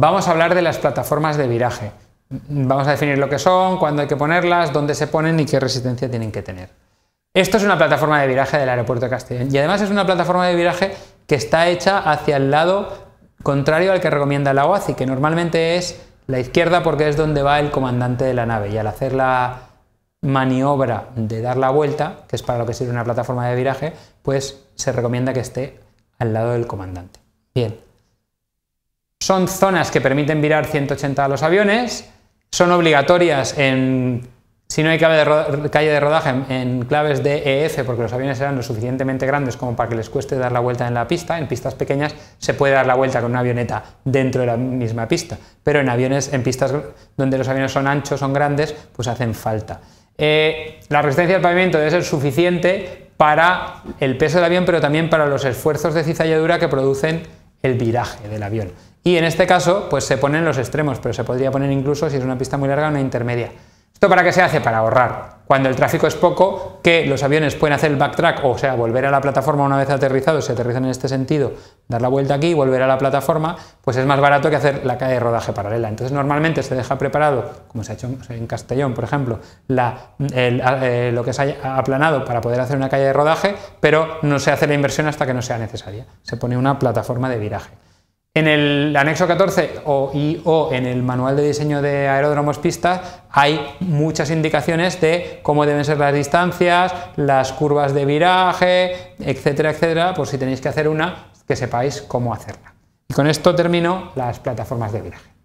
Vamos a hablar de las plataformas de viraje. Vamos a definir lo que son, cuándo hay que ponerlas, dónde se ponen y qué resistencia tienen que tener. Esto es una plataforma de viraje del aeropuerto de Castellón y además es una plataforma de viraje que está hecha hacia el lado contrario al que recomienda la OACI, que normalmente es la izquierda porque es donde va el comandante de la nave y al hacer la maniobra de dar la vuelta, que es para lo que sirve una plataforma de viraje, pues se recomienda que esté al lado del comandante. Bien, son zonas que permiten virar 180 a los aviones, son obligatorias en, si no hay calle de, rodaje, en claves de EF, porque los aviones eran lo suficientemente grandes como para que les cueste dar la vuelta en la pista, en pistas pequeñas se puede dar la vuelta con una avioneta dentro de la misma pista, pero en aviones, en pistas donde los aviones son anchos, son grandes, pues hacen falta. Eh, la resistencia al pavimento debe ser suficiente para el peso del avión, pero también para los esfuerzos de cizalladura que producen el viraje del avión. Y en este caso, pues se ponen los extremos, pero se podría poner incluso, si es una pista muy larga, una intermedia. ¿Esto para qué se hace? Para ahorrar cuando el tráfico es poco, que los aviones pueden hacer el backtrack, o sea, volver a la plataforma una vez aterrizado, se aterrizan en este sentido, dar la vuelta aquí y volver a la plataforma, pues es más barato que hacer la calle de rodaje paralela. Entonces, normalmente se deja preparado, como se ha hecho en Castellón, por ejemplo, eh, lo que se ha aplanado para poder hacer una calle de rodaje, pero no se hace la inversión hasta que no sea necesaria. Se pone una plataforma de viraje. En el anexo 14 o, y, o en el manual de diseño de aeródromos pistas hay muchas indicaciones de cómo deben ser las distancias, las curvas de viraje, etcétera, etcétera, por si tenéis que hacer una, que sepáis cómo hacerla. Y con esto termino las plataformas de viraje.